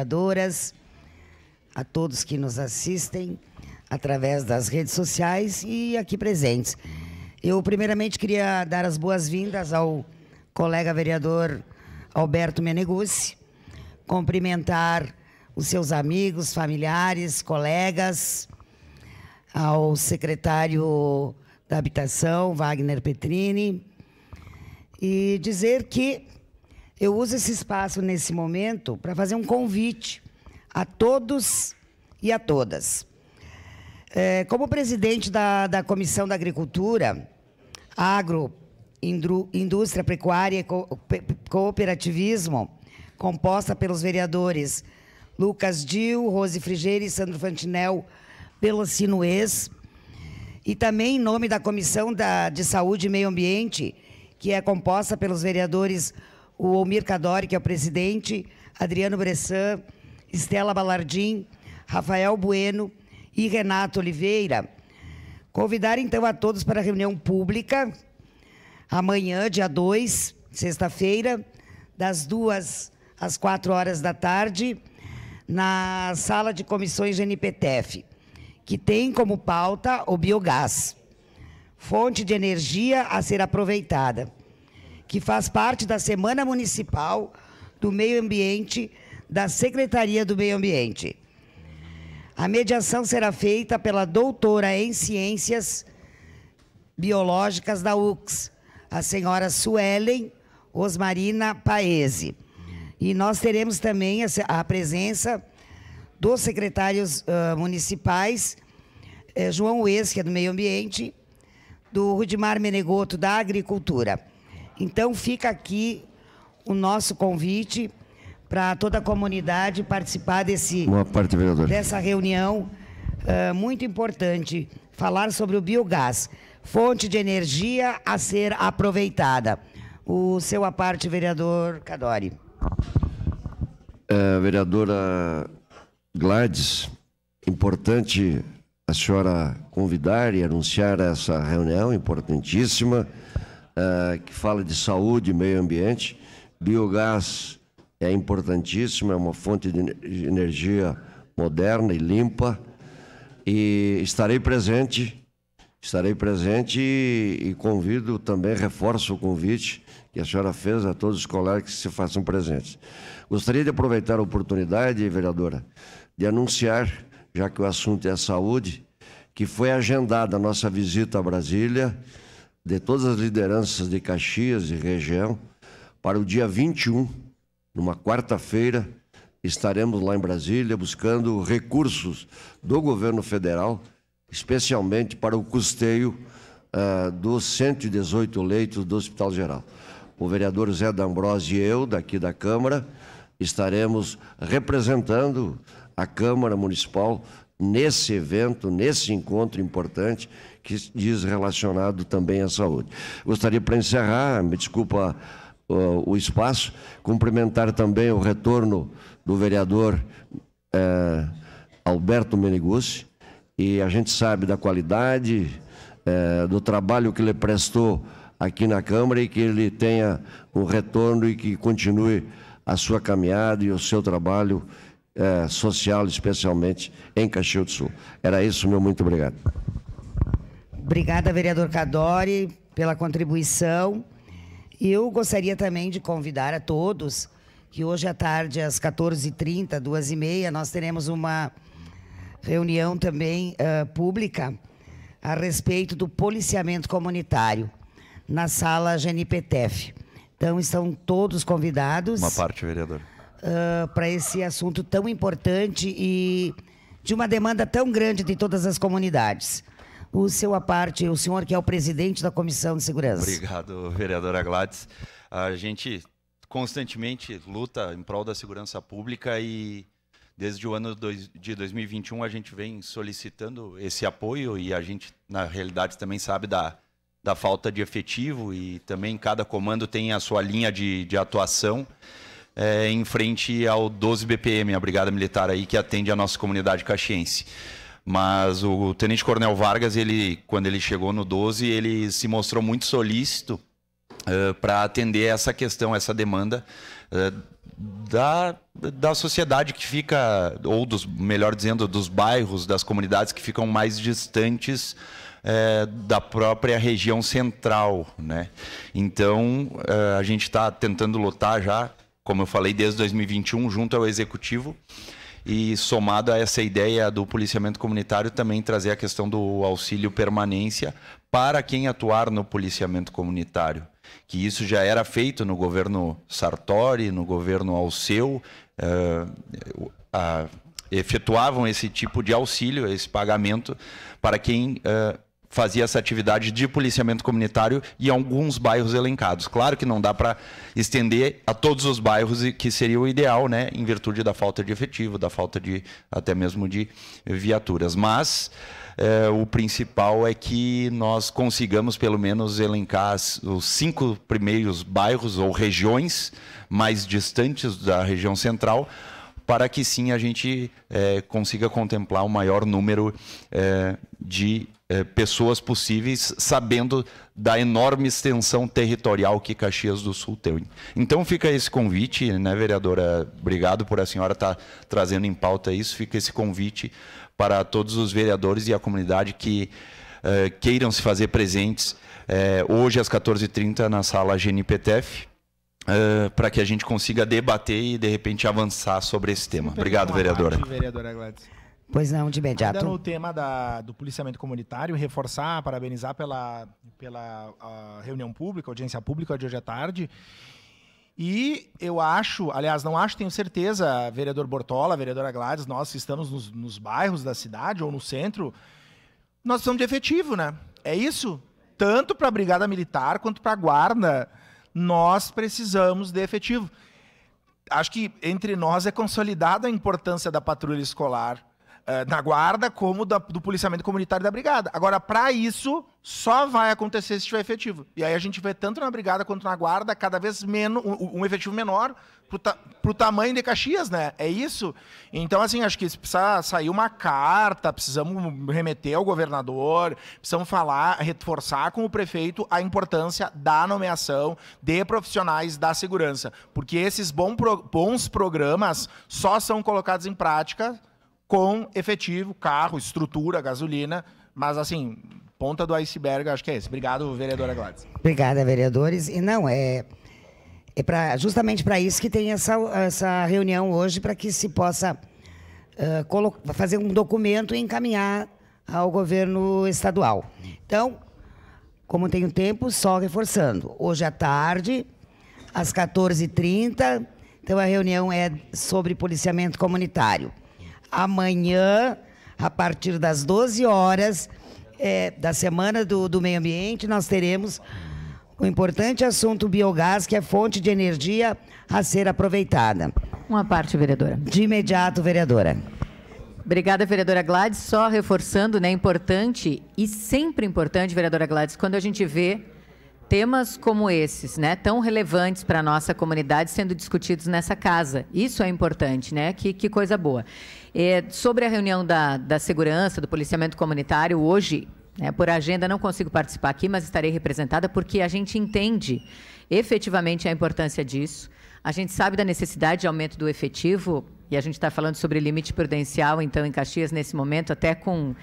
vereadoras, a todos que nos assistem através das redes sociais e aqui presentes. Eu, primeiramente, queria dar as boas-vindas ao colega vereador Alberto Meneguzzi, cumprimentar os seus amigos, familiares, colegas, ao secretário da Habitação, Wagner Petrini, e dizer que eu uso esse espaço nesse momento para fazer um convite a todos e a todas. É, como presidente da, da Comissão da Agricultura, Agro, Indru, Indústria, Pecuária e Co Cooperativismo, composta pelos vereadores Lucas Dil, Rose Frigeira e Sandro Fantinel Pelocinuês, e também em nome da Comissão da, de Saúde e Meio Ambiente, que é composta pelos vereadores o Omir Cadori, que é o presidente, Adriano Bressan, Estela Balardim, Rafael Bueno e Renato Oliveira. Convidar então a todos para a reunião pública amanhã, dia 2, sexta-feira, das duas às quatro horas da tarde, na sala de comissões NPTF, que tem como pauta o biogás, fonte de energia a ser aproveitada que faz parte da Semana Municipal do Meio Ambiente da Secretaria do Meio Ambiente. A mediação será feita pela doutora em Ciências Biológicas da UX, a senhora Suelen Osmarina Paese. E nós teremos também a presença dos secretários uh, municipais, eh, João Wes, que é do Meio Ambiente, do Rudimar Menegoto, da Agricultura. Então fica aqui o nosso convite para toda a comunidade participar desse parte, dessa reunião uh, muito importante, falar sobre o biogás, fonte de energia a ser aproveitada. O seu aparte, vereador Cadori. É, vereadora Gladys, importante a senhora convidar e anunciar essa reunião importantíssima. Eh, que fala de saúde e meio ambiente. Biogás é importantíssimo, é uma fonte de energia moderna e limpa. E estarei presente, estarei presente e, e convido também, reforço o convite que a senhora fez a todos os colegas que se façam presentes. Gostaria de aproveitar a oportunidade, vereadora, de anunciar, já que o assunto é saúde, que foi agendada a nossa visita a Brasília de todas as lideranças de Caxias e região para o dia 21, numa quarta-feira, estaremos lá em Brasília buscando recursos do governo federal, especialmente para o custeio uh, dos 118 leitos do Hospital Geral. O vereador Zé D'Ambrosio e eu, daqui da Câmara, estaremos representando a Câmara Municipal nesse evento, nesse encontro importante que diz relacionado também à saúde. Gostaria, para encerrar, me desculpa uh, o espaço, cumprimentar também o retorno do vereador uh, Alberto Meneguzzi, e a gente sabe da qualidade, uh, do trabalho que ele prestou aqui na Câmara e que ele tenha um retorno e que continue a sua caminhada e o seu trabalho é, social, especialmente em Caxias do Sul. Era isso, meu muito obrigado. Obrigada, vereador Cadori, pela contribuição. Eu gostaria também de convidar a todos que hoje à tarde, às 14h30, 2h30, nós teremos uma reunião também uh, pública a respeito do policiamento comunitário na sala GNPTF. Então, estão todos convidados. Uma parte, vereador uh, para esse assunto tão importante e de uma demanda tão grande de todas as comunidades. O seu aparte, o senhor que é o presidente da Comissão de Segurança. Obrigado, vereadora Gladys. A gente constantemente luta em prol da segurança pública e desde o ano de 2021 a gente vem solicitando esse apoio e a gente, na realidade, também sabe da, da falta de efetivo e também cada comando tem a sua linha de, de atuação é, em frente ao 12 BPM, a Brigada Militar aí que atende a nossa comunidade caxiense. Mas o Tenente Coronel Vargas, ele, quando ele chegou no 12, ele se mostrou muito solícito uh, é, para atender essa questão, essa demanda uh, da, da sociedade que fica, ou dos, melhor dizendo, dos bairros, das comunidades que ficam mais distantes é, da própria região central, né? Então a gente está tentando lotar já como eu falei, desde 2021, junto ao executivo. E somado a essa ideia do policiamento comunitário, também trazer a questão do auxílio permanência para quem atuar no policiamento comunitário. Que isso já era feito no governo Sartori, no governo Alceu, uh, uh, efetuavam esse tipo de auxílio, esse pagamento, para quem uh, fazia essa atividade de policiamento comunitário e alguns bairros elencados. Claro que não dá para estender a todos os bairros, que seria o ideal, né, em virtude da falta de efetivo, da falta de até mesmo de viaturas. Mas eh, o principal é que nós consigamos pelo menos elencar os cinco primeiros bairros ou regiões mais distantes da região central para que sim a gente é, consiga contemplar o maior número é, de é, pessoas possíveis, sabendo da enorme extensão territorial que Caxias do Sul tem. Então fica esse convite, né, vereadora? Obrigado por a senhora estar tá trazendo em pauta isso. Fica esse convite para todos os vereadores e a comunidade que é, queiram se fazer presentes é, hoje às 14h30 na sala GNPTF eh, para que a gente consiga debater e, de repente, avançar sobre esse tema. Obrigado, vereadora. Parte, vereadora Gladys. Pois não, de imediato. Ainda no tema da, do policiamento comunitário, reforçar, parabenizar pela, pela reunião pública, audiência pública de hoje à tarde. E eu acho, aliás, não acho, tenho certeza, vereador Bortola, vereadora Gladys, nós que estamos nos, nos bairros da cidade ou no centro, nós somos de efetivo, né? É isso? Tanto para a Brigada Militar quanto para a Guarda nós precisamos de efetivo. Acho que entre nós é consolidada a importância da patrulha escolar da eh, guarda como da, do policiamento comunitário da brigada. Agora, para isso, só vai acontecer se tiver efetivo. E aí a gente vê tanto na brigada quanto na guarda, cada vez menos, um, um efetivo menor para ta, tamanho de Caxias, né? É isso? Então, assim, acho que precisa sair uma carta, precisamos remeter ao governador, precisamos falar, reforçar com o prefeito a importância da nomeação de profissionais da segurança. Porque esses bons programas só são colocados em prática com efetivo, carro, estrutura, gasolina, mas assim, ponta do iceberg, acho que é esse. Obrigado, vereadora Gladys. Obrigada, vereadores. E não, é, é pra, justamente para isso que tem essa, essa reunião hoje, para que se possa uh, fazer um documento e encaminhar ao governo estadual. Então, como tenho tempo, só reforçando. Hoje à tarde, às 14h30, então a reunião é sobre policiamento comunitário amanhã, a partir das 12 horas é, da Semana do, do Meio Ambiente, nós teremos o um importante assunto biogás, que é fonte de energia a ser aproveitada. Uma parte, vereadora. De imediato, vereadora. Obrigada, vereadora Gladys. Só reforçando, né, importante e sempre importante, vereadora Gladys, quando a gente vê temas como esses, né, tão relevantes para a nossa comunidade, sendo discutidos nessa casa. Isso é importante, né? Que, que coisa boa. É, sobre a reunião da, da segurança, do policiamento comunitário, hoje, né, por agenda, não consigo participar aqui, mas estarei representada porque a gente entende efetivamente a importância disso. A gente sabe da necessidade de aumento do efetivo, e a gente está falando sobre limite prudencial, então, em Caxias, nesse momento, até com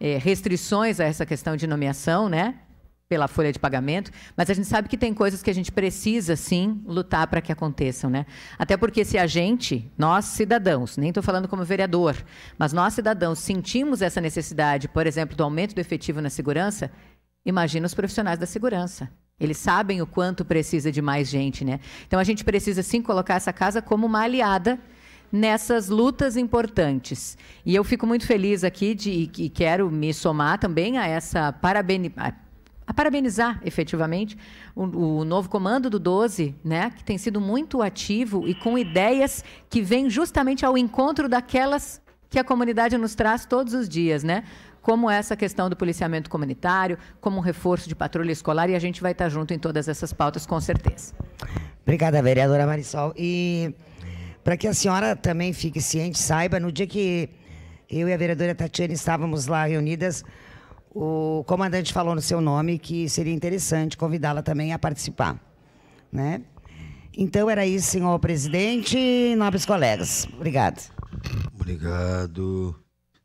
é, restrições a essa questão de nomeação, né? pela folha de pagamento, mas a gente sabe que tem coisas que a gente precisa, sim, lutar para que aconteçam. Né? Até porque se a gente, nós cidadãos, nem estou falando como vereador, mas nós cidadãos sentimos essa necessidade, por exemplo, do aumento do efetivo na segurança, imagina os profissionais da segurança. Eles sabem o quanto precisa de mais gente, né? Então a gente precisa sim colocar essa casa como uma aliada nessas lutas importantes. E eu fico muito feliz aqui de, e quero me somar também a essa parabenização a parabenizar efetivamente o, o, novo comando do 12, né, que tem sido muito ativo e com ideias que vêm justamente ao encontro daquelas que a comunidade nos traz todos os dias, né? Como essa questão do policiamento comunitário, como um reforço de patrulha escolar, e a gente vai estar junto em todas essas pautas, com certeza. Obrigada, vereadora Marisol. E para que a senhora também fique ciente, saiba, no dia que eu e a vereadora Tatiana estávamos lá reunidas, o comandante falou no seu nome que seria interessante convidá-la também a participar. Né? Então, era isso, senhor presidente e nobres colegas. Obrigado. Obrigado.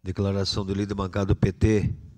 Declaração do líder bancado PT.